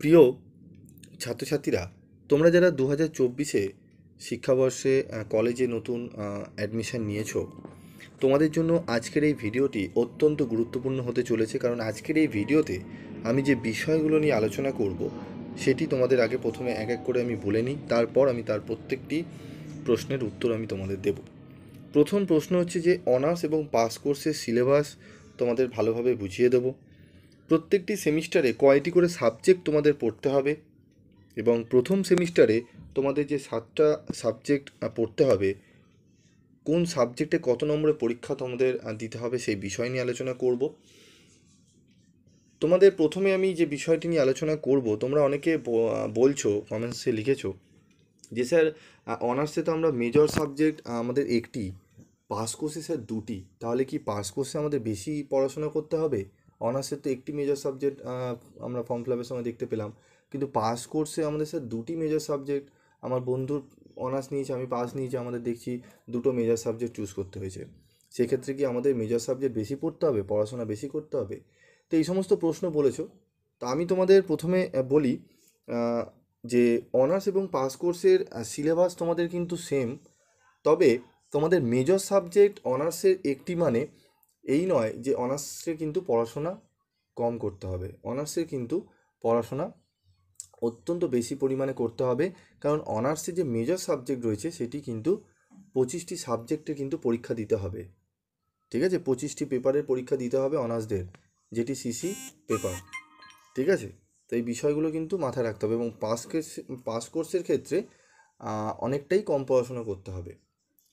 প্রিয় ছাত্রছাত্রীরা তোমরা যারা দু হাজার চব্বিশে শিক্ষাবর্ষে কলেজে নতুন অ্যাডমিশান নিয়েছো তোমাদের জন্য আজকের এই ভিডিওটি অত্যন্ত গুরুত্বপূর্ণ হতে চলেছে কারণ আজকের এই ভিডিওতে আমি যে বিষয়গুলো নিয়ে আলোচনা করব সেটি তোমাদের আগে প্রথমে এক এক করে আমি বলে নিই তারপর আমি তার প্রত্যেকটি প্রশ্নের উত্তর আমি তোমাদের দেব প্রথম প্রশ্ন হচ্ছে যে অনার্স এবং পাস কোর্সের সিলেবাস তোমাদের ভালোভাবে বুঝিয়ে দেবো প্রত্যেকটি সেমিস্টারে কয়টি করে সাবজেক্ট তোমাদের পড়তে হবে এবং প্রথম সেমিস্টারে তোমাদের যে সাতটা সাবজেক্ট পড়তে হবে কোন সাবজেক্টে কত নম্বরে পরীক্ষা তোমাদের দিতে হবে সেই বিষয় নিয়ে আলোচনা করব তোমাদের প্রথমে আমি যে বিষয়টি নিয়ে আলোচনা করব তোমরা অনেকে বলছো কমেন্টসে লিখেছো যে স্যার অনার্সে তো আমরা মেজর সাবজেক্ট আমাদের একটি পাস কোর্সে স্যার দুটি তাহলে কি পাস কোর্সে আমাদের বেশি পড়াশোনা করতে হবে অনার্সের তো একটি মেজর সাবজেক্ট আমরা ফর্ম ফিল আপের সময় দেখতে পেলাম কিন্তু পাস কোর্সে আমাদের স্যার দুটি মেজর সাবজেক্ট আমার বন্ধুর অনার্স নিয়েছে আমি পাস নিয়েছি আমাদের দেখছি দুটো মেজর সাবজেক্ট চুজ করতে হয়েছে সেক্ষেত্রে কি আমাদের মেজর সাবজেক্ট বেশি পড়তে হবে পড়াশোনা বেশি করতে হবে তো এই সমস্ত প্রশ্ন বলেছো তা আমি তোমাদের প্রথমে বলি যে অনার্স এবং পাস কোর্সের সিলেবাস তোমাদের কিন্তু সেম তবে তোমাদের মেজর সাবজেক্ট অনার্সের একটি মানে এই নয় যে অনার্সে কিন্তু পড়াশোনা কম করতে হবে অনার্সে কিন্তু পড়াশোনা অত্যন্ত বেশি পরিমাণে করতে হবে কারণ অনার্সে যে মেজর সাবজেক্ট রয়েছে সেটি কিন্তু পঁচিশটি সাবজেক্টে কিন্তু পরীক্ষা দিতে হবে ঠিক আছে পঁচিশটি পেপারের পরীক্ষা দিতে হবে অনার্সদের যেটি সিসি পেপার ঠিক আছে তো এই বিষয়গুলো কিন্তু মাথায় রাখতে হবে এবং পাস পাস কোর্সের ক্ষেত্রে অনেকটাই কম পড়াশোনা করতে হবে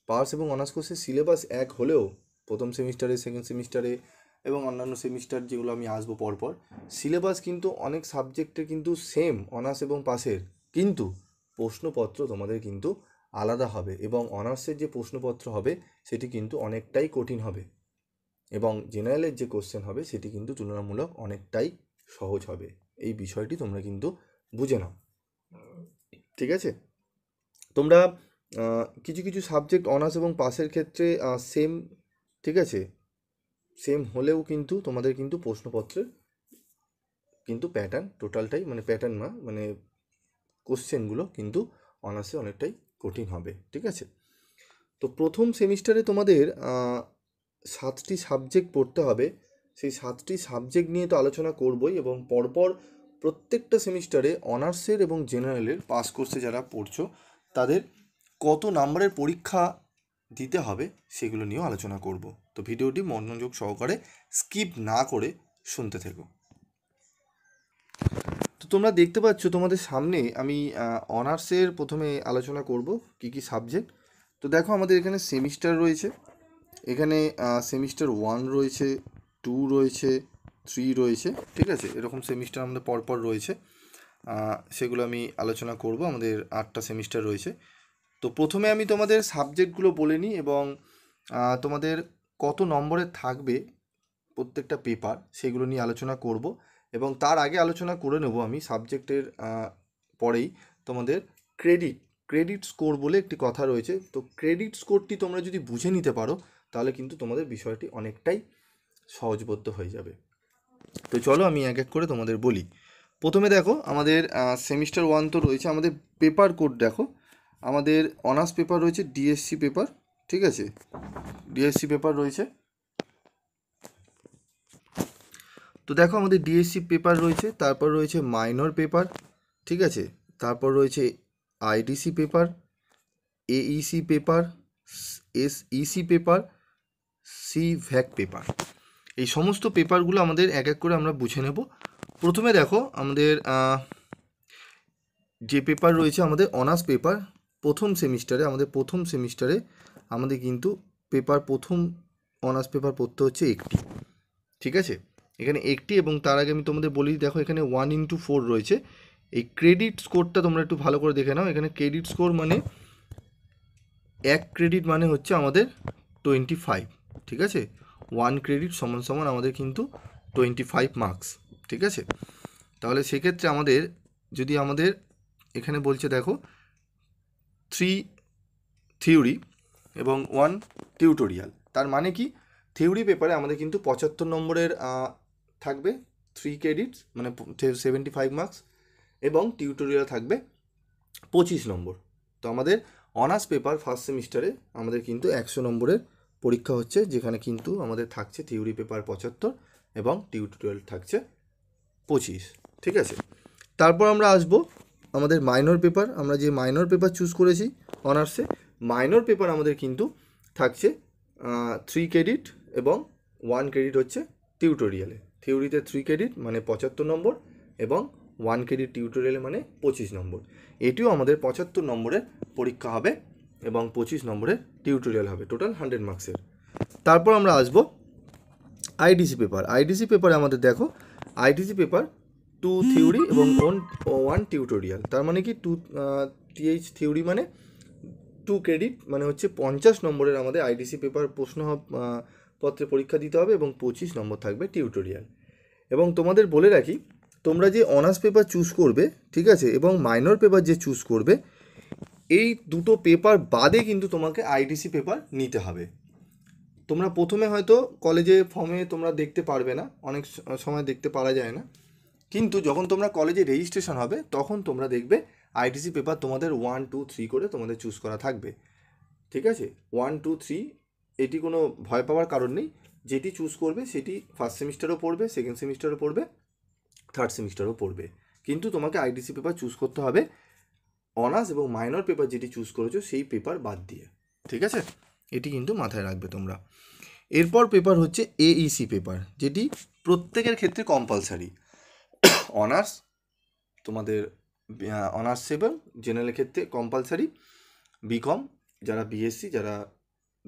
পাস এবং অনার্স কোর্সের সিলেবাস এক হলেও প্রথম সেমিস্টারে সেকেন্ড সেমিস্টারে এবং অন্যান্য সেমিস্টার যেগুলো আমি আসবো পরপর সিলেবাস কিন্তু অনেক সাবজেক্টের কিন্তু সেম অনার্স এবং পাসের কিন্তু প্রশ্নপত্র তোমাদের কিন্তু আলাদা হবে এবং অনার্সের যে প্রশ্নপত্র হবে সেটি কিন্তু অনেকটাই কঠিন হবে এবং জেনারেলের যে কোশ্চেন হবে সেটি কিন্তু তুলনামূলক অনেকটাই সহজ হবে এই বিষয়টি তোমরা কিন্তু বুঝে নাও ঠিক আছে তোমরা কিছু কিছু সাবজেক্ট অনার্স এবং পাসের ক্ষেত্রে সেম ঠিক আছে সেম হলেও কিন্তু তোমাদের কিন্তু প্রশ্নপত্রের কিন্তু প্যাটার্ন টোটালটাই মানে প্যাটার্ন না মানে কোশ্চেনগুলো কিন্তু অনার্সে অনেকটাই কঠিন হবে ঠিক আছে তো প্রথম সেমিস্টারে তোমাদের সাতটি সাবজেক্ট পড়তে হবে সেই সাতটি সাবজেক্ট নিয়ে তো আলোচনা করবই এবং পরপর প্রত্যেকটা সেমিস্টারে অনার্সের এবং জেনারেলের পাস কোর্সে যারা পড়ছো তাদের কত নাম্বারের পরীক্ষা দিতে হবে সেগুলো নিয়েও আলোচনা করব তো ভিডিওটি মনোযোগ সহকারে স্কিপ না করে শুনতে থেকো তো তোমরা দেখতে পাচ্ছ তোমাদের সামনে আমি অনার্সের প্রথমে আলোচনা করব কি কি সাবজেক্ট তো দেখো আমাদের এখানে সেমিস্টার রয়েছে এখানে সেমিস্টার ওয়ান রয়েছে টু রয়েছে থ্রি রয়েছে ঠিক আছে এরকম সেমিস্টার আমাদের পরপর রয়েছে সেগুলো আমি আলোচনা করব আমাদের আটটা সেমিস্টার রয়েছে তো প্রথমে আমি তোমাদের সাবজেক্টগুলো বলে নিই এবং তোমাদের কত নম্বরে থাকবে প্রত্যেকটা পেপার সেগুলো নিয়ে আলোচনা করব এবং তার আগে আলোচনা করে নেব আমি সাবজেক্টের পরেই তোমাদের ক্রেডিট ক্রেডিট স্কোর বলে একটি কথা রয়েছে তো ক্রেডিট স্কোরটি তোমরা যদি বুঝে নিতে পারো তাহলে কিন্তু তোমাদের বিষয়টি অনেকটাই সহজবদ্ধ হয়ে যাবে তো চলো আমি এক এক করে তোমাদের বলি প্রথমে দেখো আমাদের সেমিস্টার ওয়ান তো রয়েছে আমাদের পেপার কোড দেখো আমাদের অনার্স পেপার রয়েছে ডিএসসি পেপার ঠিক আছে ডিএসসি পেপার রয়েছে তো দেখো আমাদের ডিএসসি পেপার রয়েছে তারপর রয়েছে মাইনর পেপার ঠিক আছে তারপর রয়েছে IDC paper AEC paper SEC paper C VAC paper এই সমস্ত পেপারগুলো আমাদের এক এক করে আমরা বুঝে নেব প্রথমে দেখো আমাদের যে পেপার রয়েছে আমাদের অনার্স পেপার প্রথম সেমিস্টারে আমাদের প্রথম সেমিস্টারে আমাদের কিন্তু পেপার প্রথম অনার্স পেপার পড়তে হচ্ছে একটি ঠিক আছে এখানে একটি এবং তার আগে আমি তোমাদের বলি দেখো এখানে ওয়ান ইন্টু ফোর রয়েছে এই ক্রেডিট স্কোরটা তোমরা একটু ভালো করে দেখে নাও এখানে ক্রেডিট স্কোর মানে এক ক্রেডিট মানে হচ্ছে আমাদের টোয়েন্টি ফাইভ ঠিক আছে ওয়ান ক্রেডিট সমান সমান আমাদের কিন্তু টোয়েন্টি ফাইভ মার্কস ঠিক আছে তাহলে সেক্ষেত্রে আমাদের যদি আমাদের এখানে বলছে দেখো থ্রি থিওরি এবং ওয়ান টিউটোরিয়াল তার মানে কি থিওরি পেপারে আমাদের কিন্তু পঁচাত্তর নম্বরের থাকবে থ্রি ক্রেডিটস মানে সেভেন্টি ফাইভ মার্কস এবং টিউটোরিয়াল থাকবে পঁচিশ নম্বর তো আমাদের অনার্স পেপার ফার্স্ট সেমিস্টারে আমাদের কিন্তু একশো নম্বরের পরীক্ষা হচ্ছে যেখানে কিন্তু আমাদের থাকছে থিওরি পেপার পঁচাত্তর এবং টিউটোরিয়াল থাকছে পঁচিশ ঠিক আছে তারপর আমরা আসবো আমাদের মাইনর পেপার আমরা যে মাইনর পেপার চুজ করেছি অনার্সে মাইনর পেপার আমাদের কিন্তু থাকছে থ্রি ক্রেডিট এবং ওয়ান ক্রেডিট হচ্ছে টিউটোরিয়ালে থিওরিতে থ্রি ক্রেডিট মানে পঁচাত্তর নম্বর এবং ওয়ান ক্রেডিট টিউটোরিয়ালে মানে পঁচিশ নম্বর এটিও আমাদের পঁচাত্তর নম্বরের পরীক্ষা হবে এবং পঁচিশ নম্বরের টিউটোরিয়াল হবে টোটাল হান্ড্রেড মার্কসের তারপর আমরা আসবো আইডিসি পেপার আইডিসি পেপারে আমাদের দেখো আইডিসি পেপার টু থিওরি এবং ওন ওয়ান টিউটোরিয়াল তার মানে কি টু টিএইচ থিওরি মানে টু ক্রেডিট মানে হচ্ছে পঞ্চাশ নম্বরের আমাদের আইডিসি পেপার প্রশ্ন পত্রে পরীক্ষা দিতে হবে এবং পঁচিশ নম্বর থাকবে টিউটোরিয়াল এবং তোমাদের বলে রাখি তোমরা যে অনার্স পেপার চুজ করবে ঠিক আছে এবং মাইনর পেপার যে চুজ করবে এই দুটো পেপার বাদে কিন্তু তোমাকে আইডিসি পেপার নিতে হবে তোমরা প্রথমে হয়তো কলেজে ফর্মে তোমরা দেখতে পারবে না অনেক সময় দেখতে পারা যায় না কিন্তু যখন তোমরা কলেজে রেজিস্ট্রেশন হবে তখন তোমরা দেখবে আইটিসি পেপার তোমাদের ওয়ান টু থ্রি করে তোমাদের চুজ করা থাকবে ঠিক আছে ওয়ান টু থ্রি এটি কোনো ভয় পাওয়ার কারণ নেই যেটি চুজ করবে সেটি ফার্স্ট সেমিস্টারও পড়বে সেকেন্ড সেমিস্টারও পড়বে থার্ড সেমিস্টারও পড়বে কিন্তু তোমাকে আইডিসি পেপার চুজ করতে হবে অনার্স এবং মাইনর পেপার যেটি চুজ করেছো সেই পেপার বাদ দিয়ে ঠিক আছে এটি কিন্তু মাথায় রাখবে তোমরা এরপর পেপার হচ্ছে এইসি পেপার e যেটি প্রত্যেকের ক্ষেত্রে কম্পালসারি অনার্স তোমাদের অনার্স সেভেন জেনারেলের ক্ষেত্রে কম্পালসারি বিকম যারা বিএসসি যারা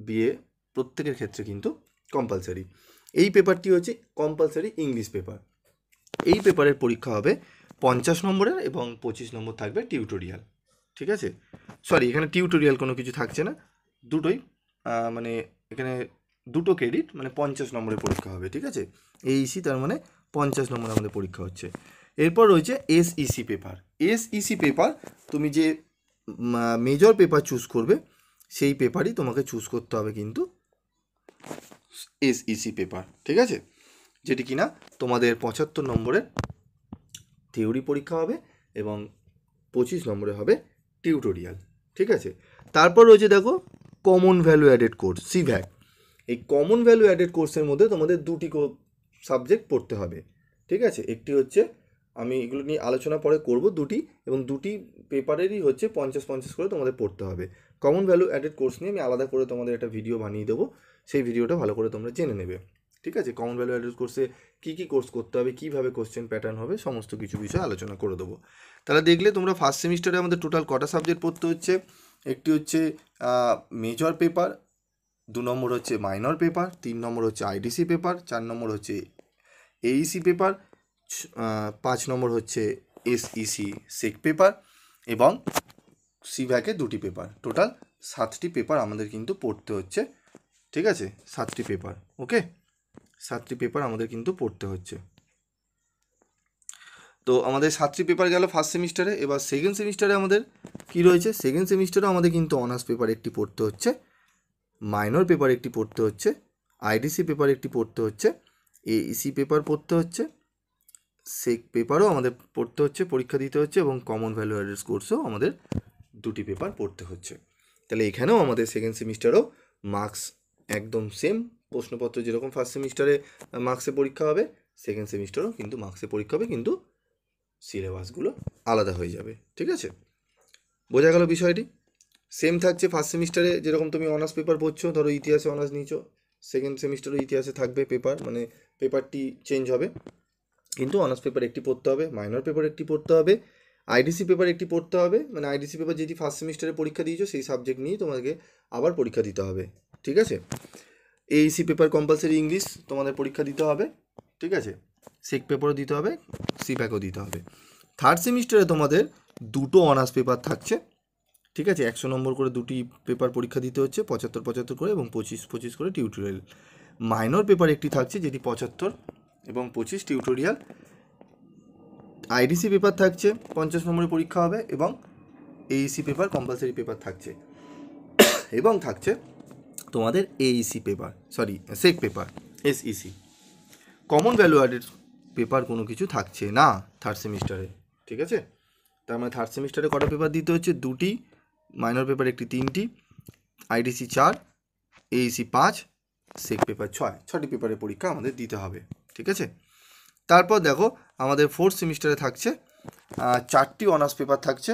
বিএ প্রত্যেকের ক্ষেত্রে কিন্তু কম্পালসারি এই পেপারটি হচ্ছে কম্পালসারি ইংলিশ পেপার এই পেপারের পরীক্ষা হবে পঞ্চাশ নম্বরের এবং পঁচিশ নম্বর থাকবে টিউটোরিয়াল ঠিক আছে সরি এখানে টিউটোরিয়াল কোনো কিছু থাকছে না দুটোই মানে এখানে দুটো ক্রেডিট মানে পঞ্চাশ নম্বরের পরীক্ষা হবে ঠিক আছে এইসি e তার মানে পঞ্চাশ নম্বর আমাদের পরীক্ষা হচ্ছে এরপর রয়েছে এসইসি পেপার এসইসি পেপার তুমি যে মেজর পেপার চুজ করবে সেই পেপারই তোমাকে চুজ করতে হবে কিন্তু এসইসি পেপার ঠিক আছে যেটি কিনা তোমাদের পঁচাত্তর নম্বরের থিওরি পরীক্ষা হবে এবং পঁচিশ নম্বরে হবে টিউটোরিয়াল ঠিক আছে তারপর রয়েছে দেখো common value added course CVAC এই কমন ভ্যালু অ্যাডেড কোর্সের মধ্যে তোমাদের দুটি সাবজেক্ট পড়তে হবে ঠিক আছে একটি হচ্ছে আমি এগুলো নিয়ে আলোচনা পরে করব দুটি এবং দুটি পেপারেরই হচ্ছে পঞ্চাশ পঞ্চাশ করে তোমাদের পড়তে হবে কমন ভ্যালু অ্যাডেড কোর্স নিয়ে আমি আলাদা করে তোমাদের একটা ভিডিও বানিয়ে দেবো সেই ভিডিওটা ভালো করে তোমরা জেনে নেবে ঠিক আছে কমন ভ্যালু অ্যাডেড কোর্সে কী কী কোর্স করতে হবে কীভাবে কোশ্চেন প্যাটার্ন হবে সমস্ত কিছু বিষয়ে আলোচনা করে দেবো তাহলে দেখলে তোমরা ফার্স্ট সেমিস্টারে আমাদের টোটাল কটা সাবজেক্ট পড়তে হচ্ছে একটি হচ্ছে মেজর পেপার দু নম্বর হচ্ছে মাইনর পেপার তিন নম্বর হচ্ছে আইডিসি পেপার চার নম্বর হচ্ছে এইসি পেপার e পাঁচ নম্বর হচ্ছে এসইসি সেক পেপার এবং সিভ্যাকে দুটি পেপার টোটাল সাতটি পেপার আমাদের কিন্তু পড়তে হচ্ছে ঠিক আছে সাতটি পেপার ওকে সাতটি পেপার আমাদের কিন্তু পড়তে হচ্ছে তো আমাদের সাতটি পেপার গেল ফার্স্ট সেমিস্টারে এবার সেকেন্ড সেমিস্টারে আমাদের কি রয়েছে সেকেন্ড সেমিস্টারেও আমাদের কিন্তু অনার্স পেপার একটি পড়তে হচ্ছে মাইনর পেপার একটি পড়তে হচ্ছে আইডিসি পেপার একটি পড়তে হচ্ছে এসি পেপার e পড়তে হচ্ছে সে পেপারও আমাদের পড়তে হচ্ছে পরীক্ষা দিতে হচ্ছে এবং কমন ভ্যালু অ্যাডেস কোর্সেও আমাদের দুটি পেপার পড়তে হচ্ছে তাহলে এখানেও আমাদের সেকেন্ড সেমিস্টারও মার্কস একদম সেম প্রশ্নপত্র যেরকম ফার্স্ট সেমিস্টারে মার্কসে পরীক্ষা হবে সেকেন্ড সেমিস্টারও কিন্তু মার্কসে পরীক্ষা হবে কিন্তু সিলেবাসগুলো আলাদা হয়ে যাবে ঠিক আছে বোঝা গেল বিষয়টি সেম থাকছে ফার্স্ট সেমিস্টারে যেরকম তুমি অনার্স পেপার পড়ছো ধরো ইতিহাসে অনার্স নিয়েছো সেকেন্ড সেমিস্টারও ইতিহাসে থাকবে পেপার মানে পেপারটি চেঞ্জ হবে কিন্তু অনার্স পেপার একটি পড়তে হবে মাইনর পেপার একটি পড়তে হবে আইডিসি পেপার একটি পড়তে হবে মানে আইডিসি পেপার যেটি ফার্স্ট সেমিস্টারে পরীক্ষা দিয়েছো সেই সাবজেক্ট নিয়ে তোমাকে আবার পরীক্ষা দিতে হবে ঠিক আছে এইসি পেপার কম্পালসারি ইংলিশ তোমাদের পরীক্ষা দিতে হবে ঠিক আছে সেক পেপারও দিতে হবে সিপ্যাকও দিতে হবে থার্ড সেমিস্টারে তোমাদের দুটো অনার্স পেপার থাকছে ঠিক আছে একশো নম্বর করে দুটি পেপার পরীক্ষা দিতে হচ্ছে পঁচাত্তর পঁচাত্তর করে এবং পঁচিশ পঁচিশ করে টিউটোরিয়াল মাইনর পেপার একটি থাকছে যেটি পঁচাত্তর এবং পঁচিশ টিউটোরিয়াল আইডিসি পেপার থাকছে পঞ্চাশ নম্বরের পরীক্ষা হবে এবং এইসি পেপার কম্পালসারি পেপার থাকছে এবং থাকছে তোমাদের AEC paper sorry SEC paper SEC common value added paper কোনো কিছু থাকছে না থার্ড সেমিস্টারে ঠিক আছে তার মানে থার্ড সেমিস্টারে কটা পেপার দিতে হচ্ছে দুটি মাইনর পেপার একটি তিনটি আইডিসি চার এইসি e পাঁচ সেক পেপার ছয় ছটি পেপারের পরীক্ষা আমাদের দিতে হবে ঠিক আছে তারপর দেখো আমাদের ফোর্থ সেমিস্টারে থাকছে চারটি অনার্স পেপার থাকছে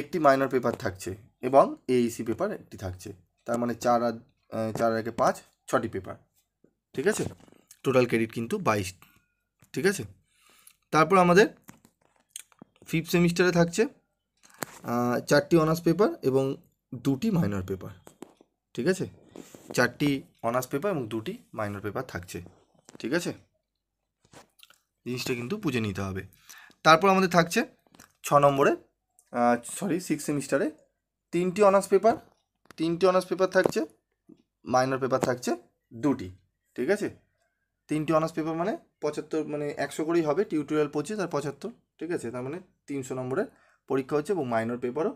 একটি মাইনর পেপার থাকছে এবং এইসি পেপার e একটি থাকছে তার মানে চার আর চার একে পাঁচ ছটি পেপার ঠিক আছে টোটাল ক্রেডিট কিন্তু বাইশ ঠিক আছে তারপর আমাদের ফিফথ সেমিস্টারে থাকছে চারটি অনার্স পেপার এবং দুটি মাইনর পেপার ঠিক আছে চারটি অনার্স পেপার এবং দুটি মাইনর পেপার থাকছে ঠিক আছে জিনিসটা কিন্তু বুঝে নিতে হবে তারপর আমাদের থাকছে ছ নম্বরে সরি সিক্স সেমিস্টারে তিনটি অনার্স পেপার তিনটি অনার্স পেপার থাকছে মাইনর পেপার থাকছে দুটি ঠিক আছে তিনটি অনার্স পেপার মানে পঁচাত্তর মানে একশো করেই হবে টিউটোরিয়াল পড়ছে তার পঁচাত্তর ঠিক আছে তার মানে তিনশো নম্বরের পরীক্ষা হচ্ছে এবং মাইনর পেপারও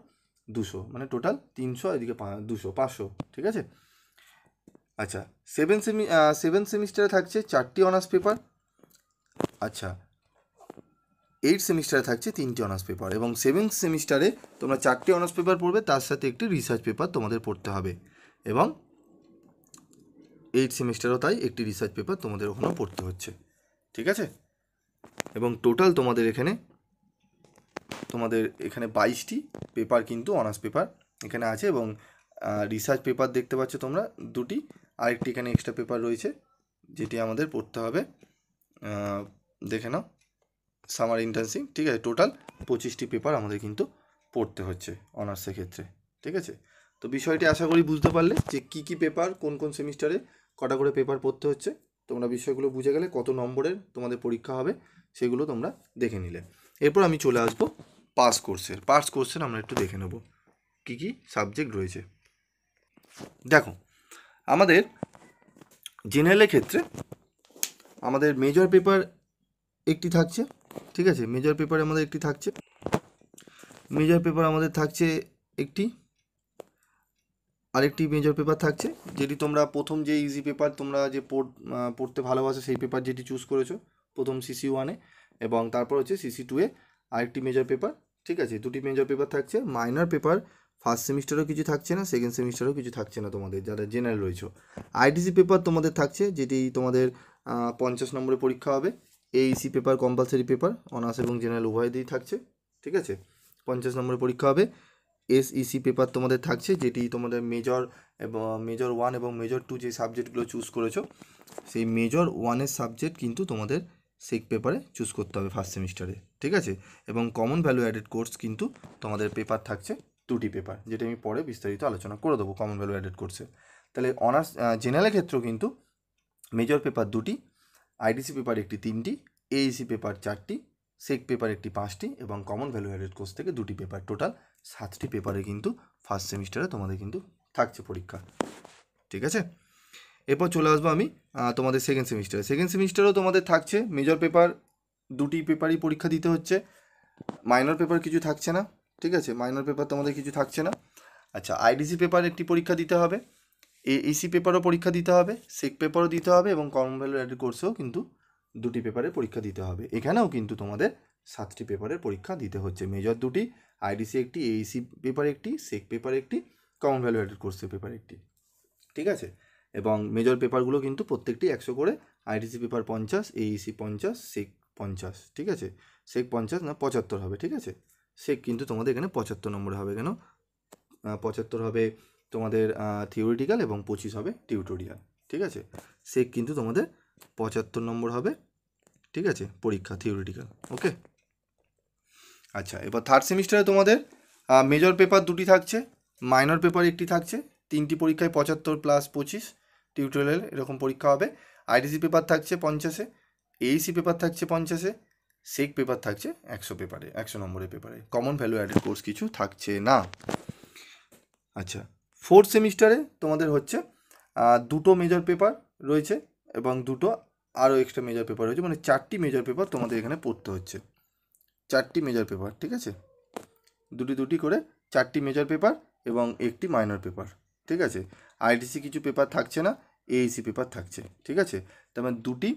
দুশো মানে টোটাল তিনশো এদিকে দুশো পাঁচশো ঠিক আছে আচ্ছা সেভেন সেমি সেভেন সেমিস্টারে থাকছে চারটি অনার্স পেপার আচ্ছা এইট সেমিস্টারে থাকছে তিনটি অনার্স পেপার এবং সেভেন সেমিস্টারে তোমরা চারটি অনার্স পেপার পড়বে তার সাথে একটি রিসার্চ পেপার তোমাদের পড়তে হবে এবং এইট সেমিস্টারও তাই একটি রিসার্চ পেপার তোমাদের ওখানেও পড়তে হচ্ছে ঠিক আছে এবং টোটাল তোমাদের এখানে তোমাদের এখানে বাইশটি পেপার কিন্তু অনার্স পেপার এখানে আছে এবং রিসার্চ পেপার দেখতে পাচ্ছ তোমরা দুটি আরেকটি এখানে এক্সট্রা পেপার রয়েছে যেটি আমাদের পড়তে হবে দেখে নাও সামার ইন্টার্নশিপ ঠিক আছে টোটাল পঁচিশটি পেপার আমাদের কিন্তু পড়তে হচ্ছে অনার্সের ক্ষেত্রে ঠিক আছে তো বিষয়টি আশা করি বুঝতে পারলে যে কি কি পেপার কোন কোন সেমিস্টারে কটা করে পেপার পড়তে হচ্ছে তোমরা বিষয়গুলো বুঝে গেলে কত নম্বরের তোমাদের পরীক্ষা হবে সেগুলো তোমরা দেখে নিলে এরপর আমি চলে আসবো পাস কোর্সের পাস কোর্সের আমরা একটু দেখে নেব কি কি সাবজেক্ট রয়েছে দেখো আমাদের জেনারেলের ক্ষেত্রে আমাদের মেজর পেপার একটি থাকছে ঠিক আছে মেজর পেপারে আমাদের একটি থাকছে মেজর পেপার আমাদের থাকছে একটি আরেকটি মেজর পেপার থাকছে যেটি তোমরা প্রথম যে ইজি পেপার তোমরা যে পড়তে ভালোবাসো সেই পেপার যেটি চুজ করেছো প্রথম সিসি ওয়ানে এবং তারপর হচ্ছে সিসি টুয়ে আরেকটি মেজর পেপার ঠিক আছে দুটি মেজর পেপার থাকছে মাইনার পেপার ফার্স্ট সেমিস্টারও কিছু থাকছে না সেকেন্ড সেমিস্টারও কিছু থাকছে না তোমাদের যারা জেনারেল রয়েছে আইটিসি পেপার তোমাদের থাকছে যেটি তোমাদের পঞ্চাশ নম্বরে পরীক্ষা হবে AEC paper compulsory paper honours এবং জেনারেল দিয়েই থাকছে ঠিক আছে পঞ্চাশ নম্বরে পরীক্ষা হবে এসইসি পেপার e তোমাদের থাকছে যেটি তোমাদের মেজর এবং মেজর ওয়ান এবং মেজর টু যে সাবজেক্টগুলো চুজ করেছো সেই মেজর ওয়ানের সাবজেক্ট কিন্তু তোমাদের সেই পেপারে চুজ করতে হবে ফার্স্ট সেমিস্টারে ঠিক আছে এবং কমন ভ্যালু অ্যাডেড কোর্স কিন্তু তোমাদের পেপার থাকছে দুটি পেপার যেটা আমি পরে বিস্তারিত আলোচনা করে দেবো কমন ভ্যালু অ্যাডেড কোর্সে তাহলে অনার্স জেনারেলের ক্ষেত্রেও কিন্তু মেজর পেপার দুটি আইডিসি পেপার একটি তিনটি এইসি পেপার e চারটি সেক পেপার একটি পাঁচটি এবং কমন ভ্যালু অ্যাডেড কোর্স থেকে দুটি পেপার টোটাল সাতটি পেপারে কিন্তু ফার্স্ট সেমিস্টারে তোমাদের কিন্তু থাকছে পরীক্ষা ঠিক আছে এরপর চলে আসবো আমি তোমাদের সেকেন্ড সেমিস্টারে সেকেন্ড সেমিস্টারেও তোমাদের থাকছে মেজর পেপার দুটি পেপারই পরীক্ষা দিতে হচ্ছে মাইনর পেপার কিছু থাকছে না ঠিক আছে মাইনর পেপার তোমাদের কিছু থাকছে না আচ্ছা আইডিসি পেপার একটি পরীক্ষা দিতে হবে এসি পেপারও e পরীক্ষা দিতে হবে সেক পেপারও দিতে হবে এবং ভ্যালু অ্যাড কোর্সেও কিন্তু দুটি পেপারের পরীক্ষা দিতে হবে এখানেও কিন্তু তোমাদের সাতটি পেপারের পরীক্ষা দিতে হচ্ছে মেজর দুটি আইডিসি একটি এইসি পেপার e একটি সেক পেপার একটি কমন ভ্যালু অ্যাডেড কোর্সের পেপার একটি ঠিক আছে এবং মেজর পেপারগুলো কিন্তু প্রত্যেকটি একশো করে আইডিসি পেপার পঞ্চাশ এইসি e পঞ্চাশ সেক পঞ্চাশ ঠিক আছে সেক পঞ্চাশ না পঁচাত্তর হবে ঠিক আছে সে কিন্তু তোমাদের এখানে পঁচাত্তর নম্বর হবে কেন পঁচাত্তর হবে তোমাদের থিওরিটিক্যাল এবং পঁচিশ হবে টিউটোরিয়াল ঠিক আছে সে কিন্তু তোমাদের পঁচাত্তর নম্বর হবে ঠিক আছে পরীক্ষা থিওরিটিক্যাল ওকে আচ্ছা এবার থার্ড সেমিস্টারে তোমাদের মেজর পেপার দুটি থাকছে মাইনর পেপার একটি থাকছে তিনটি পরীক্ষায় পঁচাত্তর প্লাস পঁচিশ টিউটোরিয়াল এরকম পরীক্ষা হবে আইডিসি পেপার থাকছে পঞ্চাশে এইসি পেপার e থাকছে পঞ্চাশে সেক পেপার থাকছে একশো পেপারে একশো নম্বরের পেপারে কমন ভ্যালু অ্যাডেড কোর্স কিছু থাকছে না আচ্ছা ফোর্থ সেমিস্টারে তোমাদের হচ্ছে দুটো মেজর পেপার রয়েছে এবং দুটো আরও এক্সট্রা মেজর পেপার রয়েছে মানে চারটি মেজর পেপার তোমাদের এখানে পড়তে হচ্ছে চারটি মেজর পেপার ঠিক আছে দুটি দুটি করে চারটি মেজর পেপার এবং একটি মাইনর পেপার ঠিক আছে আইটিসি কিছু পেপার থাকছে না এইসি পেপার e থাকছে ঠিক আছে তার মানে দুটি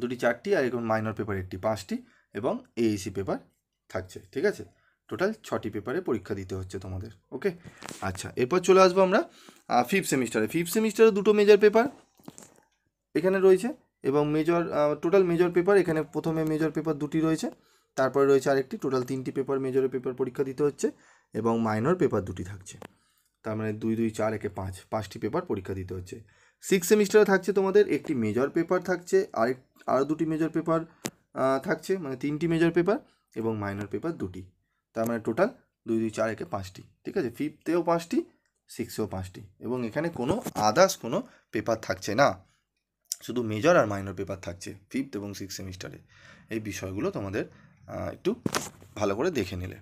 দুটি চারটি আর এরকম মাইনর পেপার একটি পাঁচটি এবং এএসি পেপার e থাকছে ঠিক আছে টোটাল ছটি পেপারে পরীক্ষা দিতে হচ্ছে তোমাদের ওকে আচ্ছা এরপর চলে আসবো আমরা ফিফথ সেমিস্টারে ফিফথ সেমিস্টারে দুটো মেজর পেপার এখানে রয়েছে এবং মেজর টোটাল মেজর পেপার এখানে প্রথমে মেজর পেপার দুটি রয়েছে তারপরে রয়েছে আরেকটি টোটাল তিনটি পেপার মেজরের পেপার পরীক্ষা দিতে হচ্ছে এবং মাইনর পেপার দুটি থাকছে তার মানে দুই দুই চার একে পাঁচ পাঁচটি পেপার পরীক্ষা দিতে হচ্ছে সিক্স সেমিস্টারে থাকছে তোমাদের একটি মেজর পেপার থাকছে আরেক আরও দুটি মেজর পেপার থাকছে মানে তিনটি মেজর পেপার এবং মাইনর পেপার দুটি তার মানে টোটাল দুই দুই চার একে পাঁচটি ঠিক আছে ফিফথেও পাঁচটি সিক্সেও পাঁচটি এবং এখানে কোনো আদার্স কোনো পেপার থাকছে না শুধু মেজর আর মাইনর পেপার থাকছে ফিফথ এবং সিক্স সেমিস্টারে এই বিষয়গুলো তোমাদের একটু ভালো করে দেখে নিলে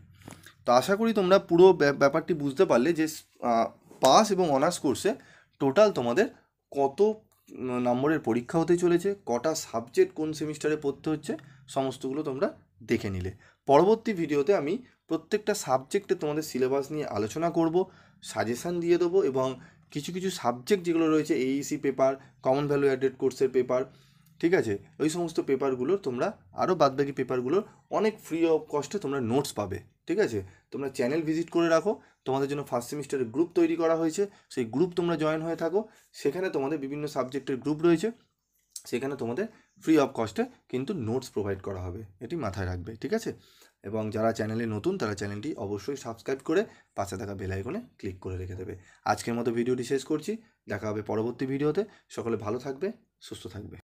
তো আশা করি তোমরা পুরো ব্যাপারটি বুঝতে পারলে যে পাস এবং অনার্স কোর্সে টোটাল তোমাদের কত নম্বরের পরীক্ষা হতে চলেছে কটা সাবজেক্ট কোন সেমিস্টারে পড়তে হচ্ছে সমস্তগুলো তোমরা দেখে নিলে পরবর্তী ভিডিওতে আমি প্রত্যেকটা সাবজেক্টে তোমাদের সিলেবাস নিয়ে আলোচনা করব সাজেশান দিয়ে দেবো এবং কিছু কিছু সাবজেক্ট যেগুলো রয়েছে AEC paper common value added কোর্সের পেপার ঠিক আছে ওই সমস্ত পেপারগুলো তোমরা আরও বাদবাকি পেপারগুলোর অনেক ফ্রি অফ কস্টে তোমরা নোটস পাবে ঠিক আছে তোমরা চ্যানেল ভিজিট করে রাখো তোমাদের জন্য ফার্স্ট সেমিস্টারের গ্রুপ তৈরি করা হয়েছে সেই গ্রুপ তোমরা জয়েন হয়ে থাকো সেখানে তোমাদের বিভিন্ন সাবজেক্টের গ্রুপ রয়েছে সেখানে তোমাদের ফ্রি অফ কস্টে কিন্তু নোটস প্রোভাইড করা হবে এটি মাথায় রাখবে ঠিক আছে এবং যারা চ্যানেলে নতুন তারা চ্যানেলটি অবশ্যই সাবস্ক্রাইব করে পাশে থাকা বেলাইকনে ক্লিক করে রেখে দেবে আজকের মতো ভিডিওটি শেষ করছি দেখা হবে পরবর্তী ভিডিওতে সকলে ভালো থাকবে সুস্থ থাকবে